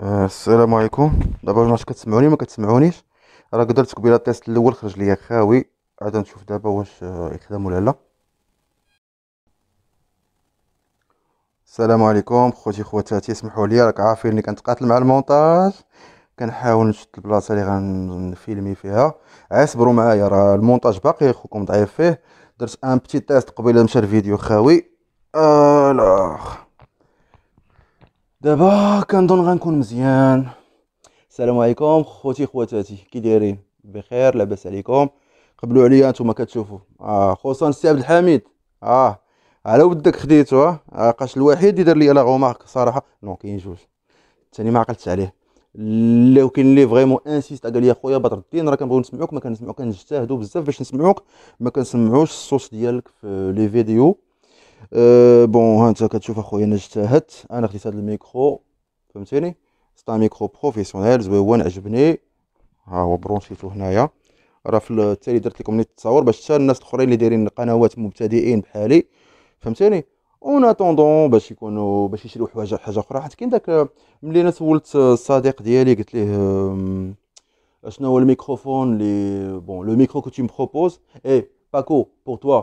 السلام عليكم دابا واش كتسمعوني ما كتسمعونيش راه درت قبيله التيست الاول خرج ليا خاوي عاد نشوف دابا واش آه، يخدم ولا لا السلام عليكم خوتي خواتاتي اسمحوا لي راك عارفين اني كنتقاتل مع المونتاج كنحاول نشد البلاصه اللي غنفيلمي فيها اصبروا معايا راه المونتاج باقي اخوكم ضعيف فيه درت ان بتي تيست قبيله مشى الفيديو خاوي آه لا دابا كنظن غنكون مزيان السلام عليكم خوتي خواتاتي كي دايرين بخير لاباس عليكم قبلوا عليا نتوما كتشوفوا اه خصوصا السي عبد الحميد اه على ودك خديتو اه قاش الوحيد اللي دار لي لا غومارك صراحه نو كاين جوج الثاني ما عقلتش عليه لو كاين لي فريمون انسيست قال لي خويا بدر الدين راه كنبغيو نسمعوك ما كنسمعوك كنجتهدوا بزاف باش نسمعوك ما كنسمعوش الصوت ديالك في لي فيديو بون ها انت كتشوف اخويا انا اجتهدت انا خديت هذا الميكرو فهمتيني ستا ميكرو بروفيسيونيل زويون عجبني ها هو برونشيتو هنايا راه في التالي درت لكم لي التصاور باش حتى الناس الاخرين اللي دايرين قنوات مبتدئين بحالي فهمتيني اون اتوندون باش يكونوا باش يشريو حاجه حاجه اخرى حيت كاين داك ملي انا سولت الصديق ديالي قلت ليه شنو هو الميكروفون لي بون لو ميكرو كو تي مبروبوز اي باكو بور توا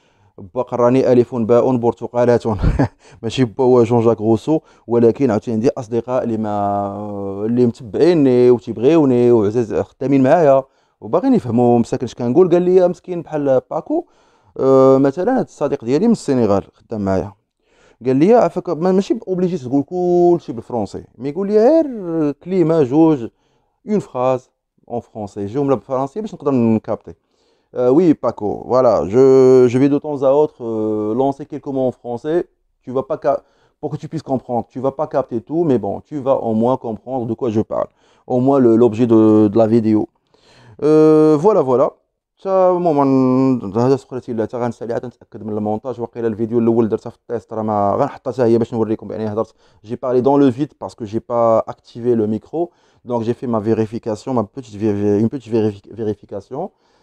بقراني الف باء برتقالات ماشي با هو جون جاك غوسو ولكن عاوتاني عندي اصدقاء اللي ما اللي متبعيني وتيبغيوني وعزاز خدامين معايا وباغيين يفهموا مساكن اش كنقول قال لي مسكين بحال باكو أه مثلا هذا الصديق ديالي من السنغال خدام معايا قال لي عفاك ماشي اوبليجي تقول كلشي بالفرونسي مي يقول لي غير كلمه جوج اون فراز اون فرونسي جمله بالفرنسيه باش نقدر نكابتي oui, Paco, voilà, je, vais de temps à autre lancer quelques mots en français. Tu vas pas pour que tu puisses comprendre, tu vas pas capter tout, mais bon, tu vas au moins comprendre de quoi je parle. Au moins l'objet de, la vidéo. voilà, voilà. Ça, parlé dans le vide parce que je n'ai pas الفيديو الاول درتها في j'ai راه ما غنحطها J'ai parlé dans le vide parce que j'ai pas activé le micro. Donc j'ai fait ma une petite vérification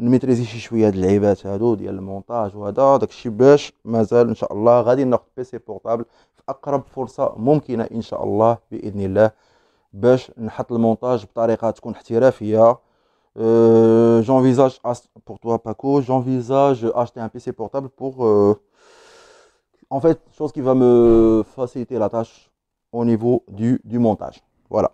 نميتريزي شي شويه هاد اللعيبات هادو ديال المونتاج وهذا داكشي باش مازال ان شاء الله غادي ناخذ بيسي بورتابل في اقرب فرصه ممكنه ان شاء الله باذن الله باش نحط المونتاج بطريقه تكون احترافيه Euh, j'envisage pour باكو Paco, j'envisage acheter un PC portable pour euh, en fait chose qui va me faciliter la tâche au niveau du, du montage. Voilà.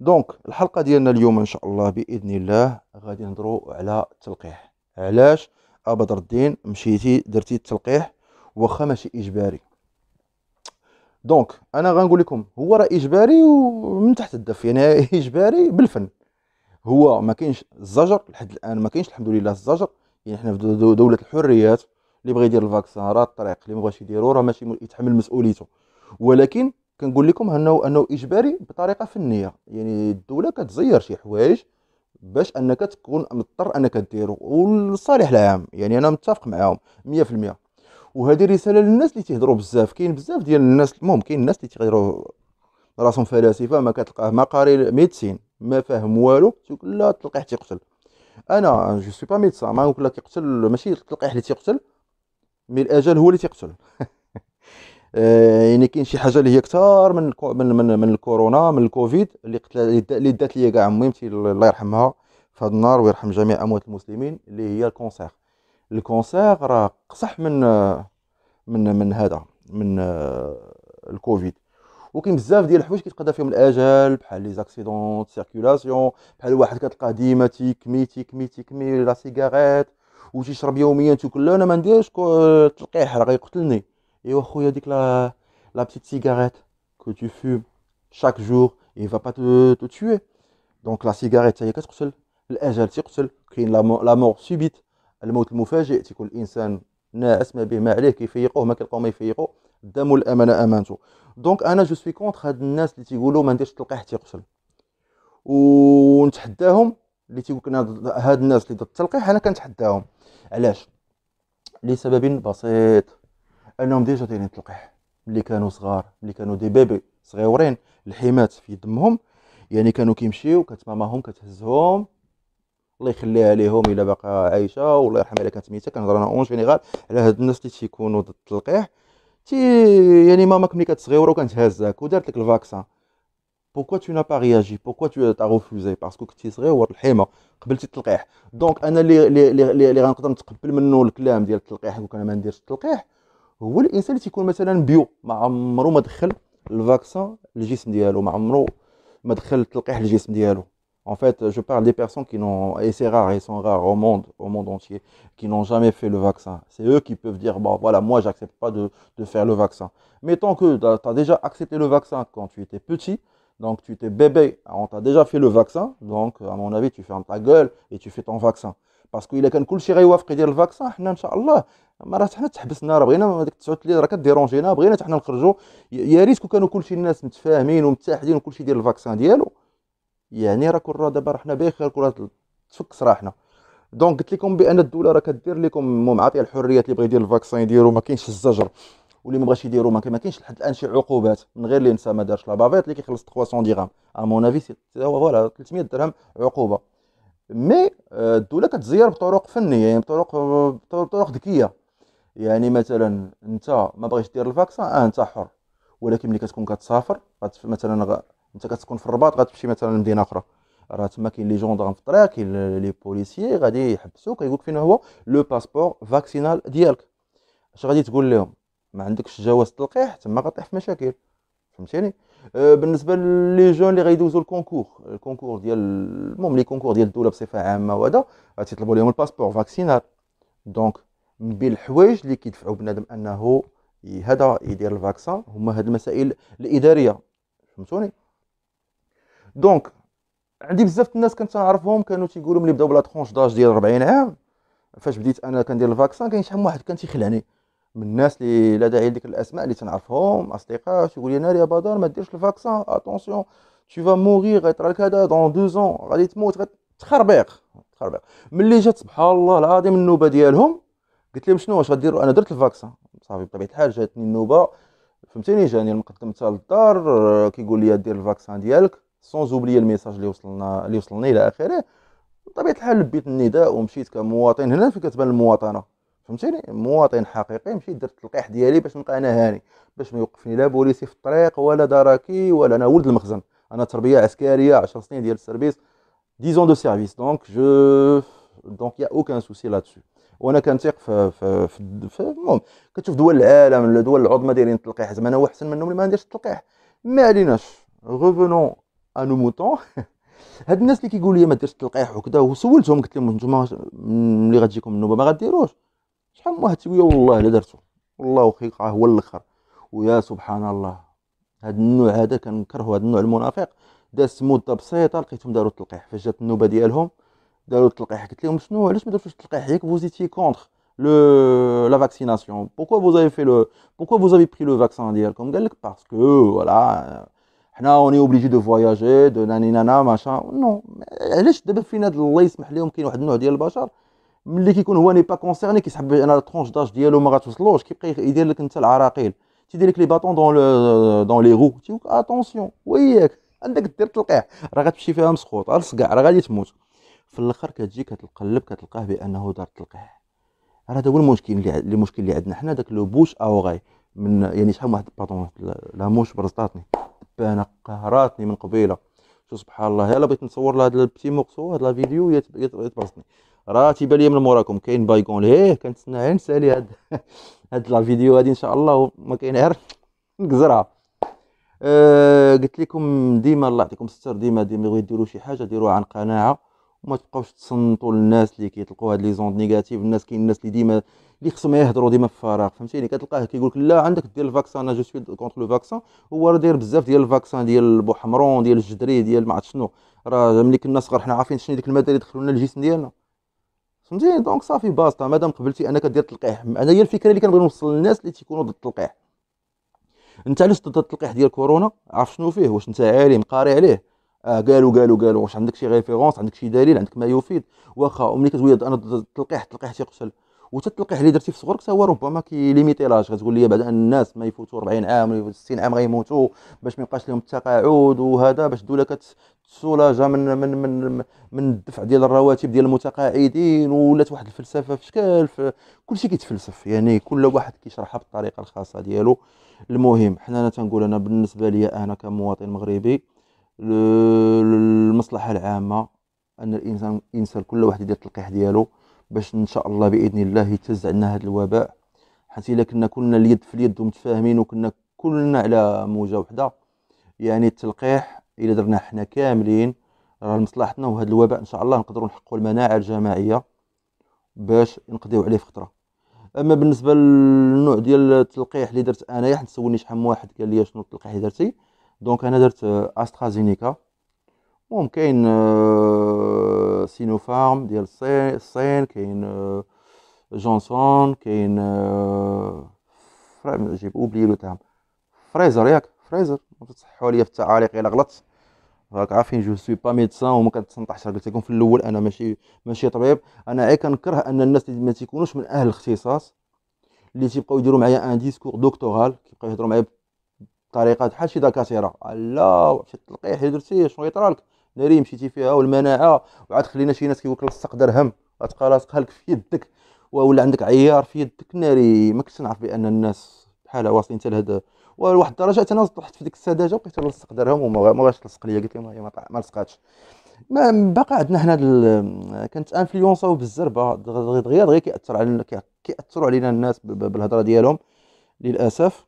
دونك الحلقه ديالنا اليوم ان شاء الله باذن الله غادي نهضروا على التلقيح علاش ابدر الدين مشيتي درتي التلقيح واخا ماشي اجباري دونك انا غنقول لكم هو راه اجباري ومن تحت الدف يعني اجباري بالفن هو ما كاينش الزجر لحد الان ما كاينش الحمد لله الزجر يعني حنا في دوله الحريات اللي بغى يدير الفاكسان راه الطريق اللي ما بغاش يديرو راه ماشي يتحمل مسؤوليته ولكن كنقول لكم انه انه اجباري بطريقه فنيه يعني الدوله كتزير شي حوايج باش انك تكون مضطر انك ديرو والصالح العام يعني انا متفق معاهم 100% وهذه رساله للناس اللي تيهضروا بزاف كاين بزاف ديال الناس المهم كاين الناس اللي تيغيروا راسهم فلاسفه ما كتلقاه ما قاري ميدسين ما فاهم والو تيقول لا تلقيح تيقتل انا جو سوي با ميدسان ما نقول لك يقتل ماشي تلقيح اللي تيقتل مي الاجل هو اللي تيقتل آه، يعني كاين شي حاجه اللي هي كثار من من من, من الكورونا من الكوفيد اللي قتلت اللي دات ليا كاع ميمتي الله يرحمها في هذا النار ويرحم جميع اموات المسلمين اللي هي الكونسير الكونسير راه قصح من من من هذا من آه، الكوفيد وكاين بزاف ديال الحوايج كيتقدا فيهم الاجل بحال لي زاكسيدون سيركولاسيون بحال واحد كتلقاه ديما تيكمي تيكمي تيكمي لا سيغاريت وتيشرب يوميا تاكل انا ما نديرش التلقيح راه غيقتلني Et oh, il dit que la, la, petite cigarette que tu fumes chaque jour, il ne va pas te, te, tuer. Donc la cigarette, ça y est, qu'est-ce que c'est الأجل تيقتل كاين لا مور سوبيت الموت المفاجئ تيكون الإنسان ناعس ما به ما عليه كيفيقوه ما كيلقاو ما يفيقو الدم الأمانة أمانته دونك أنا جو سوي كونتر هاد الناس اللي تيقولوا ما نديرش التلقيح تيقتل ونتحداهم اللي تيقول هاد الناس اللي ضد التلقيح أنا كنتحداهم علاش لسبب بسيط انهم ديجا دايرين تلقيح ملي كانوا صغار ملي كانوا دي بيبي صغيورين الحيمات في دمهم يعني كانوا كيمشيو كانت ماماهم كتهزهم الله يخليها ليهم الا باقا عايشه والله يرحمها الا كانت ميته كنهضر انا اون جينيرال على هاد الناس اللي تيكونوا ضد التلقيح تي يعني ماماك ملي كتصغيوره كانت هازاك ودارت لك الفاكسان بوكو تو نا با رياجي بوكو تو تا غوفوزي باسكو كنتي صغيور الحيمه قبلتي التلقيح دونك انا اللي اللي اللي غنقدر نتقبل منه الكلام ديال التلقيح وكان ما نديرش التلقيح En fait, je parle des personnes qui n'ont, et c'est rare, sont rares au monde, au monde entier, qui n'ont jamais fait le vaccin. C'est eux qui peuvent dire, bon, voilà, moi, j'accepte pas de, faire le vaccin. Mais tant que tu as déjà accepté le vaccin quand tu étais petit, donc tu étais bébé, on t'a déjà fait le vaccin, donc, à mon avis, tu fermes ta gueule et tu fais ton vaccin. باسكو الا كان كلشي غيوافق يدير الفاكسان حنا ان شاء الله ما راه حنا تحبسنا راه بغينا هذيك 9 اللي راه كديرونجينا بغينا حنا نخرجوا يا ريت كون كانوا كلشي الناس متفاهمين ومتحدين وكلشي يدير الفاكسان ديالو يعني راه كون راه دابا راه حنا بخير كون تفك صراحنا دونك قلت لكم بان الدوله راه كدير لكم معطيه الحريات اللي بغى يدير الفاكسان يديرو ما كاينش الزجر واللي ما بغاش يديرو ما كاينش لحد الان شي عقوبات من غير انسى ما دارش لابافيت اللي كيخلص 300 درهم ا مون افي فوالا 300 درهم عقوبه مي آه، الدوله كتزير بطرق فنيه يعني آه، بطرق بطرق ذكيه يعني مثلا انت ما بغيتش دير الفاكسان اه انت حر ولكن ملي كتكون كتسافر مثلا غ... انت كتكون في الرباط غتمشي مثلا لمدينه اخرى راه تما كاين لي جوندارم في الطريق كاين لي بوليسيي غادي يحبسوك يقولك فين هو لو باسبور فاكسينال ديالك اش غادي تقول لهم ما عندكش جواز تلقيح تما غطيح في مشاكل فهمتيني Euh, بالنسبه لي جون اللي غيدوزوا الكونكور الكونكور ديال المهم لي كونكور ديال الدوله بصفه عامه وهذا غتطلبوا لهم الباسبور فاكسينال دونك من بين الحوايج اللي كيدفعوا بنادم انه هذا يدير الفاكسان هما هاد المسائل الاداريه فهمتوني دونك عندي بزاف الناس كنت نعرفهم كانوا تيقولوا ملي بداو بلا ترونش داج ديال 40 عام فاش بديت انا كندير الفاكسان كاين شحال من واحد كان تيخلعني من الناس اللي لا داعي لديك الاسماء اللي تنعرفهم اصدقاء تيقول لي ناري يا بدر ما ديرش الفاكسان اتونسيون تو فا موغي غيطرا لك هذا دون دو زون غادي تموت تخربيق تخربيق ملي جات سبحان الله العظيم النوبه ديالهم قلت لهم شنو واش غديروا انا درت الفاكسان صافي بطبيعه الحال جاتني النوبه فهمتيني جاني المقدم تاع للدار آه، كيقول لي دير الفاكسان ديالك سون زوبلي الميساج اللي وصلنا اللي وصلني الى اخره بطبيعه الحال لبيت النداء ومشيت كمواطن هنا فين كتبان المواطنه فهمتيني مواطن حقيقي مشيت درت اللقاح ديالي باش نبقى انا هاني باش ما يوقفني لا بوليسي في الطريق ولا دراكي ولا انا ولد المخزن انا تربيه عسكريه 10 سنين ديال السيرفيس 10 دو سيرفيس دونك جو دونك يا il y a aucun وانا كنثيق في في في المهم كتشوف دول العالم الدول العظمى دايرين التلقيح زعما انا هو احسن منهم اللي ما نديرش التلقيح ما عليناش غوفونون ا نو موتون هاد الناس اللي كيقولوا لي ما ديرش التلقيح وكذا وسولتهم قلت لهم انتم ملي غتجيكم النوبه ما غديروش شحال من واحد تيقول والله لا درتو والله وخيقه هو الاخر ويا سبحان الله هاد النوع هذا كنكرهو هاد النوع المنافق دازت مده بسيطه لقيتهم داروا التلقيح فاش جات النوبه ديالهم داروا التلقيح قلت لهم شنو علاش ما درتوش التلقيح ياك فوزيتي كونتر le, la vaccination. Pourquoi vous avez fait le, pourquoi vous avez pris le vaccin ديالكم قال لك parce que voilà حنا on est obligé de voyager de nanana machin non علاش دابا فينا الله يسمح لهم كاين واحد النوع ديال البشر ملي كيكون هو ني با كونسيرني كيسحب على الترونج داج ديالو ما غاتوصلوش كيبقى يدير لك انت العراقيل تيدير لك لي باطون دون دون لي غو تيوك اتونسيون وياك عندك دير تلقيح راه غتمشي فيها مسخوط غتصقع راه غادي تموت في الاخر كتجي كتقلب كتلقاه بانه دار تلقيح راه هذا هو المشكل اللي المشكل اللي عندنا حنا داك لو بوش اوغاي من يعني شحال واحد باطون لا موش برزطاتني دبانه قهراتني من قبيله شو سبحان الله يلا بغيت نصور لهاد البتي موكسو هاد لا فيديو يتبرزني راه تيبان لي من موراكم كاين بايكون ليه كنتسنى غير نسالي هاد هاد لا فيديو هادي ان شاء الله وما كاين غير نقزرها أه قلت لكم ديما الله يعطيكم الستر ديما ديما بغيت ديروا شي حاجه ديروها عن قناعه وما تبقاوش تصنتوا للناس اللي كيطلقوا هاد لي زوند نيجاتيف الناس كاين الناس اللي ديما اللي خصهم يهضروا ديما في فراغ فهمتيني كتلقاه كيقول لك لا عندك دير الفاكسان انا جو سوي كونتر لو فاكسان هو راه داير بزاف ديال الفاكسان ديال بوحمرون ديال الجدري ديال ما عرفت شنو راه ملي كنا صغار حنا عارفين شنو ديك الماده اللي لنا الجسم ديالنا فهمتي دونك صافي باسطه مادام قبلتي انك دير التلقيح انا هي الفكره اللي كنبغي نوصل للناس اللي تيكونوا ضد التلقيح انت علاش ضد التلقيح ديال كورونا عارف شنو فيه واش انت عالم قاري عليه آه قالوا قالوا قالوا واش عندك شي ريفيرونس عندك شي دليل عندك ما يفيد واخا ملي كتقول انا ضد التلقيح التلقيح تيقتل وحتى التلقيح اللي درتي في صغرك حتى هو ربما كيليميتي لاج غتقول لي بعد الناس ما يفوتوا 40 عام ولا 60 عام غيموتوا باش ما يبقاش لهم التقاعد وهذا باش الدوله كتسولاجه من من من من الدفع ديال الرواتب ديال المتقاعدين ولات واحد الفلسفه في شكل كل شيء كيتفلسف يعني كل واحد كيشرحها بالطريقه الخاصه ديالو المهم حنا انا تنقول انا بالنسبه لي انا كمواطن مغربي المصلحه العامه ان الانسان الانسان كل واحد يدير التلقيح ديالو باش ان شاء الله باذن الله يتهز عنا هذا الوباء حيت الا كنا كلنا اليد في اليد ومتفاهمين وكنا كلنا على موجه وحده يعني التلقيح الا درنا حنا كاملين راه لمصلحتنا وهذا الوباء ان شاء الله نقدروا نحققوا المناعه الجماعيه باش نقضيو عليه فتره اما بالنسبه للنوع ديال التلقيح اللي درت انايا حيت سولني شحال من واحد قال لي شنو التلقيح اللي درتي دونك انا درت آه، استرازينيكا ممكن آه، سينوفارم ديال الصين كاين جونسون كاين جيب اوبلي لو تام فريزر ياك فريزر تصحوا لي في التعاليق الا غلطت راك عارفين جو سوي با ميدسان وما كنتصنطحش قلت لكم في الاول انا ماشي ماشي طبيب انا عي كنكره ان الناس اللي ما تيكونوش من اهل الاختصاص اللي تيبقاو يديروا معايا ان ديسكور دكتورال كيبقاو يهضروا معايا بطريقه بحال شي دكاتره لا شي التلقيح اللي درتي شنو يطرالك ناري مشيتي فيها والمناعه وعاد خلينا شي ناس كيقول لك لصق درهم غتبقى لاصقها لك في يدك ولا عندك عيار في يدك ناري ما كنتش نعرف بان الناس بحال واصلين حتى لهذا ولواحد الدرجه حتى انا طحت في ديك السذاجه وبقيت نلصق درهم وما بغاش تلصق ليا قلت لهم ما, ما لصقاتش ما بقى عندنا حنا كانت انفلونساو بالزربه دغيا دغيا كياثر على كياثروا علينا الناس بالهضره ديالهم للاسف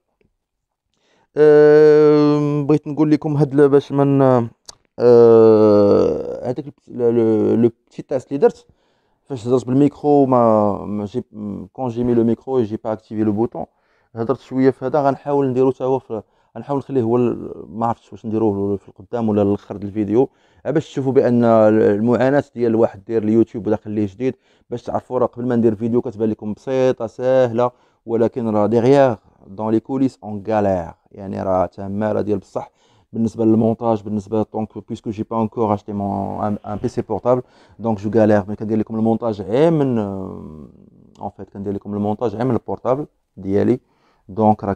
أه بغيت نقول لكم هاد باش من هذاك لو بتي تيست اللي درت فاش هضرت بالميكرو ما جي كون جي مي لو ميكرو جي با اكتيفي لو بوتون هضرت شويه في هذا غنحاول نديرو حتى هو غنحاول نخليه هو ما عرفتش واش نديروه في القدام ولا الاخر ديال الفيديو باش تشوفوا بان المعاناه ديال واحد داير اليوتيوب داخل ليه جديد باش تعرفوا راه قبل ما ندير فيديو كتبان لكم بسيطه سهله ولكن راه ديغيغ دون لي كوليس اون غالير يعني راه تما راه ديال بصح Le montage, puisque je n'ai pas encore acheté mon PC portable, donc je galère, mais comme le montage euh, en fait, le montage aime le portable. Donc le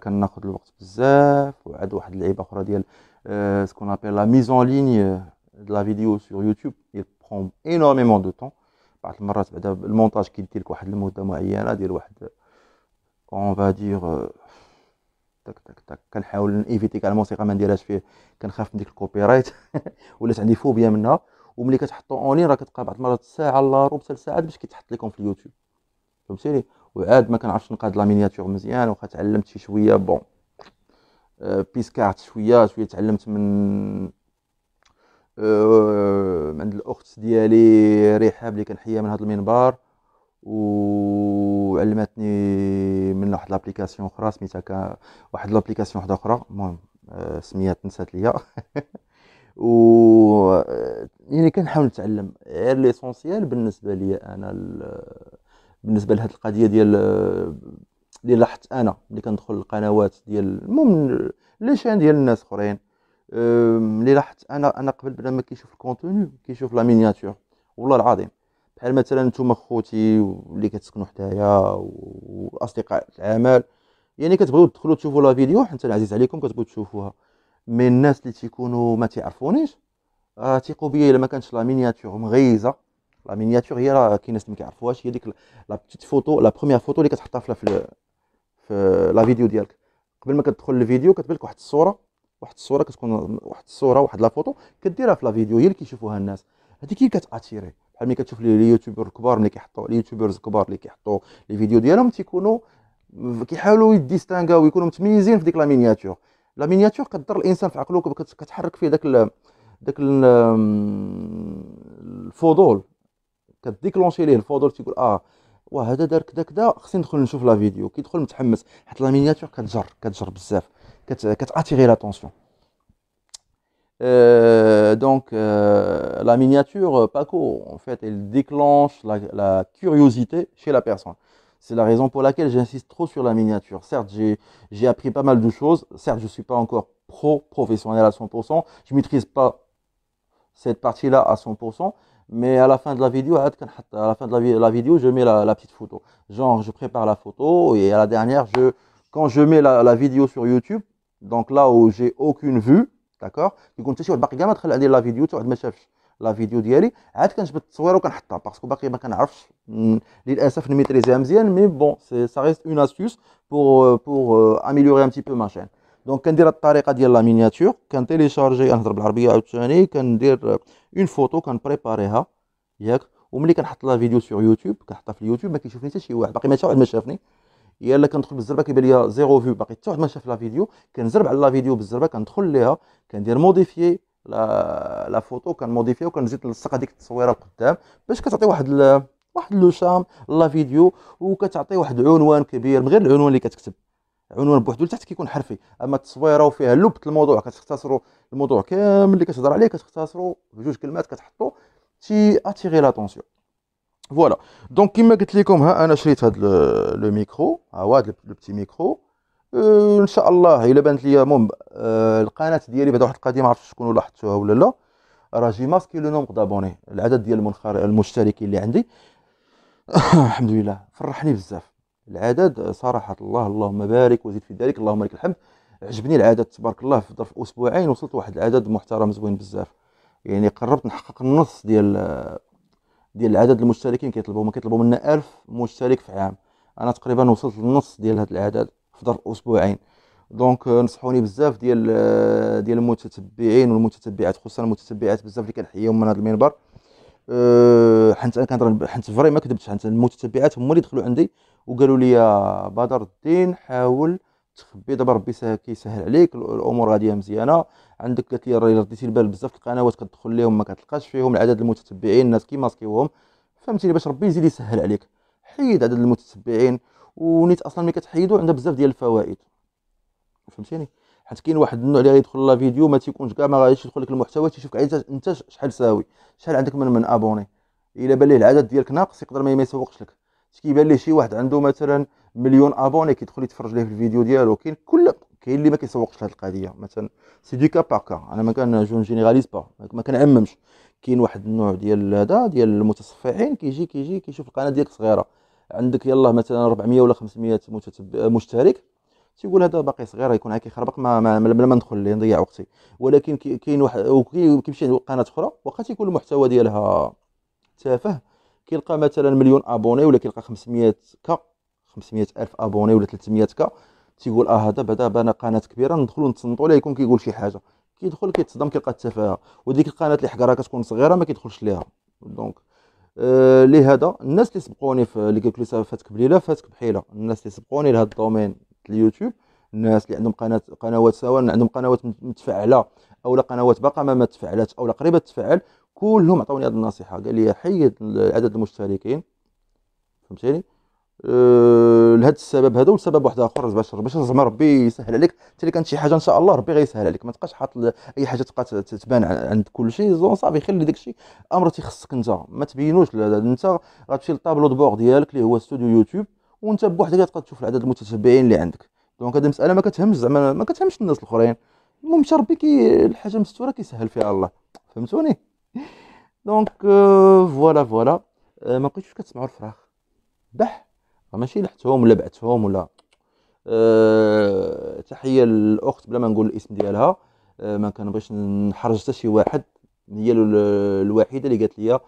de euh, ce qu'on appelle la mise en ligne euh, de la vidéo sur YouTube, il prend énormément de temps. Parce que le montage qui on va dire... تك تك تك كنحاول نيفيتي كاع الموسيقى ما نديرهاش فيه كنخاف من ديك الكوبي رايت ولات عندي فوبيا منها وملي كتحطو اوني راه كتبقى بعض المرات ساعه لا ربع ساعات باش كيتحط لكم في اليوتيوب فهمتيني وعاد ما كنعرفش نقاد لا مينياتور مزيان واخا تعلمت شي شويه بون آه، بيسكارت شويه شويه تعلمت من آه، من عند الاخت ديالي رحاب اللي كنحيا من هذا المنبر و علمتني من واحد لابليكاسيون اخرى سميتها كا واحد لابليكاسيون واحده اخرى المهم آه، سميتها نسات ليا و آه، يعني كنحاول نتعلم غير ليسونسيال بالنسبه ليا انا ال... بالنسبه لهاد القضيه ديال اللي لاحظت انا ملي كندخل القنوات ديال المهم لي شان ديال الناس اخرين اللي لاحظت انا انا قبل بلا ما كيشوف الكونتوني كيشوف لا مينياتور والله العظيم بحال مثلا نتوما خوتي اللي كتسكنوا حدايا واصدقاء العمل يعني كتبغيو تدخلوا تشوفوا لا فيديو حتى العزيز عليكم كتبغيو تشوفوها من الناس اللي تيكونوا ما تيعرفونيش آه تيقوا بيا الا ما كانتش لا مينياتور مغيزه لا مينياتور هي راه كاين ناس ما كيعرفوهاش هي ديك لا بتيت فوتو لا بروميير فوتو اللي كتحطها في في, لا فيديو ديالك قبل ما كتدخل الفيديو كتبان لك واحد الصوره واحد الصوره كتكون واحد الصوره واحد لا فوتو كديرها في لا فيديو هي اللي كيشوفوها الناس هذيك هي كتاتيري بحال ملي كتشوف لي اليوتيوبر الكبار ملي كيحطوا اليوتيوبرز الكبار اللي كيحطوا لي فيديو ديالهم تيكونوا كيحاولوا يديستانغاو ويكونوا متميزين في ديك لا مينياتور لا مينياتور كدر الانسان في عقله كتحرك فيه داك داك الفضول كديكلونشي ليه الفضول تيقول اه واه هذا دار كدا كدا خصني ندخل نشوف لا فيديو كيدخل متحمس حيت لا مينياتور كتجر كتجر بزاف كتاتيغي لاتونسيون Euh, donc, euh, la miniature euh, Paco, en fait, elle déclenche la, curiosité chez la personne. C'est la raison pour laquelle j'insiste trop sur la miniature. Certes, j'ai appris pas mal de choses. Certes, je ne suis pas encore pro professionnel à 100%. Je ne maîtrise pas cette partie-là à 100%. Mais à la fin de la vidéo, à la fin de la, vidéo, je mets la, petite photo. Genre, je prépare la photo et à la dernière, je, quand je mets la, la vidéo sur YouTube, donc là où j'ai aucune vue, داكوغ كي حتى شي واحد باقي كاع ما دخل عندي لا فيديو حتى واحد ما شافش لا فيديو ديالي عاد كنجبد التصويره وكنحطها باسكو باقي ما كنعرفش للاسف نميتريزيها مزيان مي بون سا ريست اون استوس بور بور اميليوري ان تي بو ما شين دونك كندير الطريقه ديال لا مينياتور كنتيليشارجي نهضر بالعربيه عاوتاني كندير اون euh، فوتو كنبريباريها ياك وملي كنحط لا فيديو سور يوتيوب كنحطها في اليوتيوب ما كيشوفني حتى شي واحد باقي ما حتى واحد ما شافني الا كندخل بالزربه كيبان ليا زيرو فيو باقي حتى واحد ما شاف لا فيديو كنزرب على لا فيديو بالزربه كندخل ليها كندير موديفيي لا لا فوتو كنموديفيها وكنزيد نلصق هذيك التصويره لقدام باش كتعطي واحد ل... واحد لو شام لا فيديو وكتعطي واحد العنوان كبير من غير العنوان اللي كتكتب عنوان بوحدو لتحت كيكون حرفي اما التصويره وفيها لبت الموضوع كتختصروا الموضوع كامل اللي كتهضر عليه كتختصروا بجوج كلمات كتحطوا تي اتيغي لاتونسيون فوالا دونك كيما قلت لكم ها انا شريت هذا لو ميكرو ها هو هذا لو بتي ميكرو ان شاء الله الا بانت لي المهم القناه ديالي بعد واحد القضيه ما عرفتش شكون لاحظتوها ولا لا راه جي ماسكي لو نومبر دابوني العدد ديال المنخر المشتركين اللي عندي الحمد لله فرحني بزاف العدد صراحه الله اللهم بارك وزيد في ذلك اللهم لك الحمد عجبني العدد تبارك الله في ظرف اسبوعين وصلت لواحد العدد محترم زوين بزاف يعني قربت نحقق النص ديال ديال عدد المشتركين كيطلبوا ما كيطلبوا منا 1000 مشترك في عام انا تقريبا وصلت للنص ديال هذا العدد في ظرف اسبوعين دونك آه، نصحوني بزاف ديال آه، ديال المتتبعين والمتتبعات خصوصا المتتبعات بزاف اللي كنحييهم من هذا المنبر أه حنت انا كنهضر حنت فري ما كذبتش حنت المتتبعات هما اللي دخلوا عندي وقالوا لي بدر الدين حاول تخبي دابا ربي كيسهل عليك الامور غاديه مزيانه عندك قالت لي راه رديتي البال بزاف القنوات كتدخل ليهم ما كتلقاش فيهم العدد المتتبعين الناس كيماسكيوهم فهمتيني باش ربي يزيد يسهل عليك حيد عدد المتتبعين ونيت اصلا ملي كتحيدو عندها بزاف ديال الفوائد فهمتيني حيت كاين واحد النوع اللي غيدخل لا فيديو ما تيكونش كاع ما غاديش يدخل لك المحتوى تيشوفك انت انت شحال ساوي شحال عندك من من ابوني الا بان ليه العدد ديالك ناقص يقدر ما يسوقش لك كيبان ليه شي واحد عنده مثلا مليون ابوني كيدخل يتفرج ليه في الفيديو ديالو كاين كل كاين اللي ما كيسوقش لهاد القضيه مثلا سي دي كا با كا انا ما كان جون جينيراليز با ما كنعممش كاين واحد النوع ديال هذا ديال المتصفعين كيجي كيجي كيشوف القناه ديالك صغيره عندك يلاه مثلا 400 ولا 500 مشترك تيقول هذا باقي صغير يكون عا كيخربق ما ما, ما, ما ندخل ليه نضيع وقتي ولكن كاين واحد كيمشي لقناه اخرى واخا تيكون المحتوى ديالها تافه كيلقى مثلا مليون ابوني ولا كيلقى 500 كا 500 الف ابوني ولا 300 كا تيقول اه هذا بعدا بان قناه كبيره ندخلوا نتصنتوا عليه يكون كيقول شي حاجه كيدخل كيتصدم كيلقى التفاهه وديك القناه اللي حقرها كتكون صغيره ما كيدخلش ليها دونك آه لهذا الناس اللي سبقوني في اللي قلت لك فاتك بليله فاتك بحيله الناس اللي سبقوني لهذا الدومين اليوتيوب الناس اللي عندهم قناه قنوات سواء عندهم قنوات متفعله او قنوات باقا ما تفعلت او قريبه تفعل كلهم عطاوني هذه النصيحه قال لي حيد عدد المشتركين فهمتيني آه، لهذا السبب هذا ولسبب واحد اخر باش باش زعما ربي يسهل عليك حتى اللي كانت شي حاجه ان شاء الله ربي غيسهل عليك ما تبقاش حاط اي حاجه تبقى تبان عند كل شيء زون صافي خلي داك الشيء امر تيخصك انت ما تبينوش انت غتمشي للطابلو دو بور ديالك اللي هو استوديو يوتيوب وانت بوحدك غتبقى تشوف العدد المتتبعين اللي عندك دونك هذه المساله ما كتهمش زعما ما كتهمش الناس الاخرين المهم ربي كي الحاجه مستوره كيسهل فيها الله فهمتوني دونك فوالا آه، آه، فوالا ما بقيتوش كتسمعوا الفراخ بح ماشي لحتهم ولا بعتهم ولا أه تحيه للاخت بلا ما نقول الاسم ديالها أه ما كنبغيش نحرج حتى شي واحد هي الوحيده اللي قالت لي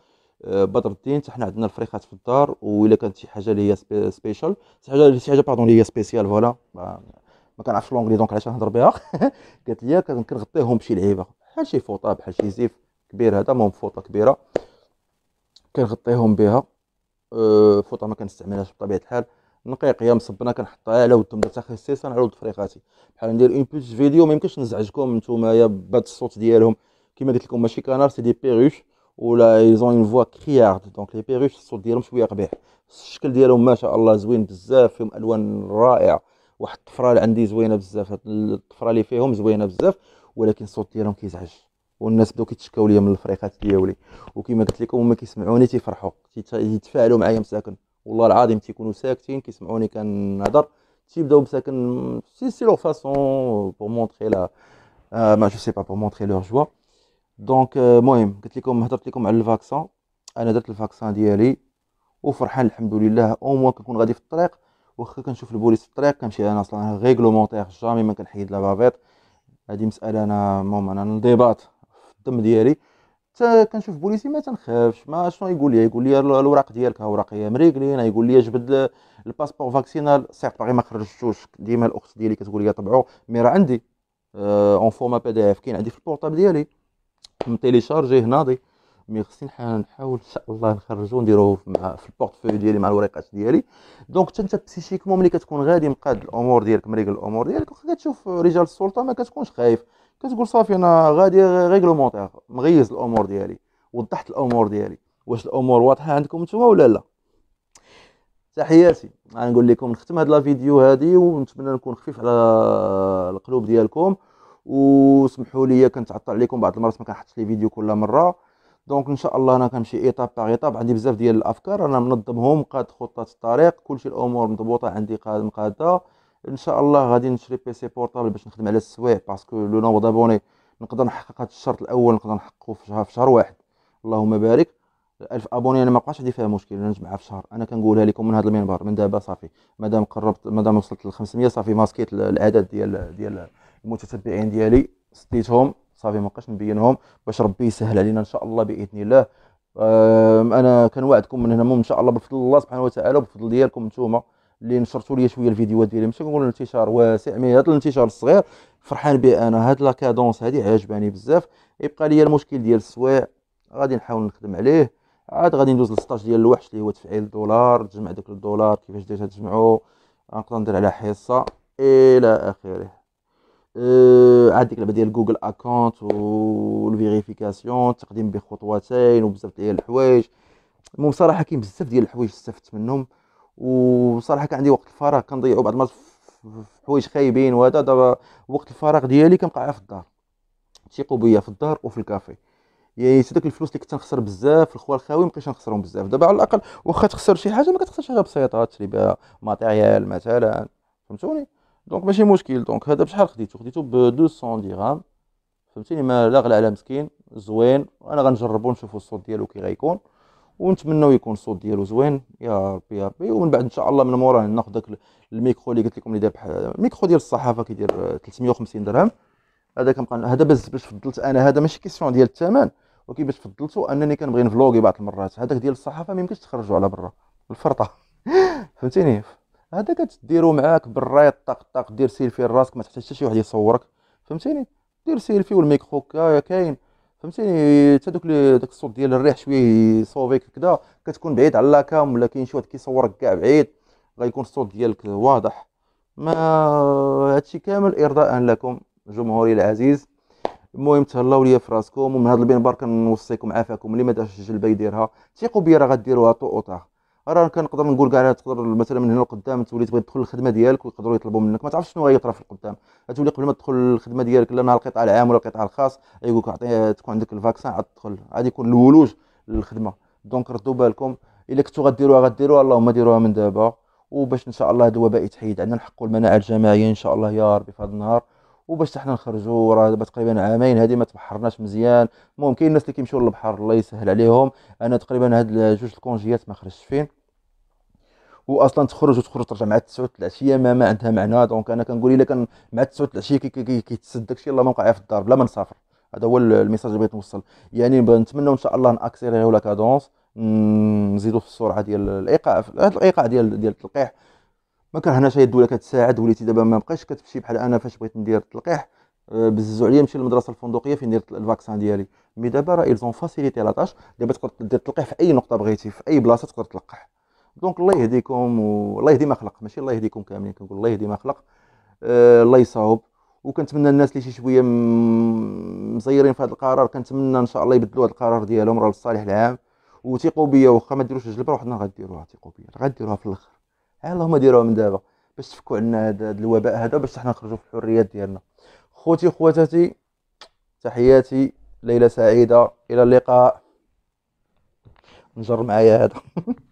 آه، بدر الدين حنا عندنا الفريخات في الدار والا كانت شي حاجه اللي هي سبي سبيشال شي حاجه شي حاجه باردون اللي هي سبيسيال فوالا ما كنعرفش لونغلي دونك علاش نهضر بها قالت لي كنغطيهم بشي لعيبه بحال شي فوطه بحال شي زيف كبير هذا مهم فوطه كبيره كنغطيهم بها آه، فوطه ما كنستعملهاش بطبيعه الحال هي مصبنه كنحطها على ود تمضر تخصيصا على ود فريقاتي بحال ندير اون بوتيت فيديو ما يمكنش نزعجكم نتوما يا بهذا الصوت ديالهم كما قلت لكم ماشي كانار سي دي بيروش ولا ايزون اون فوا كريارد دونك لي بيروش الصوت ديالهم شويه قبيح الشكل ديالهم ما شاء الله زوين بزاف فيهم الوان رائعه واحد الطفره عندي زوينه بزاف الطفره اللي فيهم زوينه بزاف ولكن الصوت ديالهم كيزعج والناس بداو كيتشكاو ليا من الفريقات ديالي وكما قلت لكم هما كيسمعوني تيفرحوا تيتفاعلوا معايا مساكن والله العظيم تيكونوا ساكتين كيسمعوني كنهضر تيبداو مساكن سي سي لور فاسون بور مونطري لا ما جو سي با بور مونطري لور جوا دونك المهم قلت لكم هضرت لكم على الفاكسان انا درت الفاكسان ديالي وفرحان الحمد لله او موان كنكون غادي في الطريق واخا كنشوف البوليس في الطريق كنمشي انا اصلا ريغلومونتير جامي ما كنحيد لا بافيت هذه مساله انا مهم انا نديبات الدم ديالي حتى كنشوف بوليسي ما تنخافش ما شنو يقول لي يقول لي الاوراق ديالك اوراقيه مريقلين يقول لي جبد الباسبور فاكسينال صيفط باغي ما خرجتوش ديما الاخت ديالي كتقول لي طبعو مي راه عندي اون فورما بي دي اف كاين عندي في البورطاب ديالي متيليشارجيه ناضي مي خصني نحاول ان شاء الله نخرجو نديرو مع في البورتفوي ديالي مع الوريقات ديالي دونك حتى انت بسيشيكمون ملي كتكون غادي مقاد الامور ديالك مريق الامور ديالك واخا كتشوف رجال السلطه ما كتكونش خايف كتقول صافي انا غادي ريغلومونتير مغيز الامور ديالي وضحت الامور ديالي واش الامور واضحه عندكم نتوما ولا لا تحياتي غنقول لكم نختم هاد لا فيديو هادي ونتمنى نكون خفيف على القلوب ديالكم وسمحوا لي كنتعطل عليكم بعض المرات ما كنحطش لي فيديو كل مره دونك ان شاء الله انا كنمشي ايطاب باغ ايطاب عندي بزاف ديال الافكار انا منظمهم قاد خطه الطريق كلشي الامور مضبوطه عندي قاد مقاده ان شاء الله غادي نشري بيسي بورتابل باش نخدم على السوايع باسكو لو نومبر دابوني نقدر نحقق هذا الشرط الاول نقدر نحققه في شهر في شهر واحد اللهم بارك ألف ابوني انا ما بقاش عندي فيها مشكل انا نجمعها في شهر انا كنقولها لكم من هذا المنبر من دابا صافي مادام قربت مادام وصلت ل 500 صافي ماسكيت العدد ديال ديال المتتبعين ديالي سديتهم صافي ما بقاش نبينهم باش ربي يسهل علينا ان شاء الله باذن الله انا كنوعدكم من هنا ان شاء الله بفضل الله سبحانه وتعالى وبفضل ديالكم نتوما اللي نشرتوا لي شويه الفيديوهات ديالي ماشي كنقول الانتشار واسع مي هذا الانتشار الصغير فرحان به انا هاد لا كادونس هادي عجباني بزاف يبقى لي المشكل ديال السوايع غادي نحاول نخدم عليه عاد غادي ندوز للسطاج ديال الوحش اللي هو تفعيل الدولار تجمع داك الدولار كيفاش درتها تجمعو غنقدر ندير على حصه الى اخره أه عاد ديك اللعبه ديال جوجل اكونت والفيريفيكاسيون تقديم بخطوتين وبزاف ديال الحوايج المهم صراحه كاين بزاف ديال الحوايج استفدت منهم وصراحه كان عندي وقت الفراغ كنضيعو بعض المرات في حوايج خايبين وهذا دابا وقت الفراغ ديالي كنبقى في الدار تيقو بيا في الدار وفي الكافي يعني داك الفلوس اللي كنت نخسر بزاف الخوال الخاوي بقيتش نخسرهم بزاف دابا على الاقل واخا تخسر شي حاجه ما كتخسرش حاجه بسيطه تشري بها ماتيريال مثلا فهمتوني دونك ماشي مشكل دونك هذا بشحال خديتو خديتو ب 200 درهم فهمتيني ما لا غلا على مسكين زوين انا غنجربو نشوفو الصوت ديالو كي غيكون ونتمنوا يكون الصوت ديالو زوين يا ربي يا ربي ومن بعد ان شاء الله من موراه ناخذ داك الميكرو اللي قلت لكم اللي داير بحال الميكرو ديال الصحافه كيدير 350 آه، درهم هذا كنبقى هذا باش باش فضلت انا هذا ماشي كيسيون ديال الثمن ولكن باش فضلته انني كنبغي نفلوغي بعض المرات هذاك ديال الصحافه ما يمكنش تخرجوا على برا الفرطه فهمتيني هذا كتديرو معاك برا طق طق دير سيلفي لراسك ما تحتاج حتى شي واحد يصورك فهمتيني دير سيلفي والميكرو كاين فهمتيني حتى دوك داك الصوت ديال الريح شويه يصوفيك كدا كتكون بعيد على لاكام ولا كاين شي واحد كيصورك كاع بعيد غيكون الصوت ديالك واضح ما هادشي كامل ارضاء لكم جمهوري العزيز المهم تهلاو ليا في راسكم ومن هاد المنبر كنوصيكم عافاكم اللي ما دارش الجلبه يديرها تيقوا بيا راه غديروها طوطه راه كنقدر نقول كاع تقدر مثلا من هنا لقدام تولي تبغي تدخل الخدمه ديالك ويقدروا يطلبوا منك ما تعرفش شنو غيطرى في القدام غتولي قبل ما تدخل الخدمه ديالك لا نهار القطاع العام ولا القطاع الخاص يقول لك عطي تكون عندك الفاكسان عاد تدخل عاد يكون الولوج للخدمه دونك ردوا بالكم الا كنتو غديروها غديروها اللهم ديروها من دابا وباش ان شاء الله هذا الوباء يتحيد عندنا الحق المناعه الجماعيه ان شاء الله يا ربي في هذا النهار وباش حنا نخرجوا راه دابا تقريبا عامين هذه ما تبحرناش مزيان المهم كاين الناس اللي كيمشيو للبحر الله يسهل عليهم انا تقريبا هاد جوج الكونجيات ما خرجتش فين واصلا تخرج وتخرج ترجع مع 9 العشيه ما, ما عندها معنى دونك انا كنقول الا كان مع 9 العشيه كيتسد داكشي الله ما في الدار بلا ما نسافر هذا هو الميساج اللي بغيت نوصل يعني نتمنى ان شاء الله ناكسيريو لا كادونس نزيدو في السرعه ديال الايقاع هذا الايقاع ديال ديال التلقيح ما كرهناش هي الدوله كتساعد وليتي دابا ما بقاش كتمشي بحال انا فاش بغيت ندير التلقيح آه، بززو عليا نمشي للمدرسه الفندقيه فين ندير الفاكسان ديالي مي دابا راه ايلزون فاسيليتي لا طاش دابا تقدر دير التلقيح في اي نقطه بغيتي في اي بلاصه تقدر تلقح دونك الله يهديكم والله يهدي ما خلق ماشي الله يهديكم كاملين كنقول الله يهدي ما خلق أه الله يصاوب وكنتمنى الناس اللي شي شويه مزيرين في هذا القرار كنتمنى ان شاء الله يبدلوا هذا القرار ديالهم راه لصالح العام وثقوا بيا واخا ما ديروش الجلبه واحد النهار غديروها ثقوا بيا غديروها في الاخر ها اللهم ديروها من دابا باش تفكوا عنا هذا الوباء هذا باش حنا نخرجوا في الحريات ديالنا خوتي خواتاتي تحياتي ليله سعيده الى اللقاء نجر معايا هذا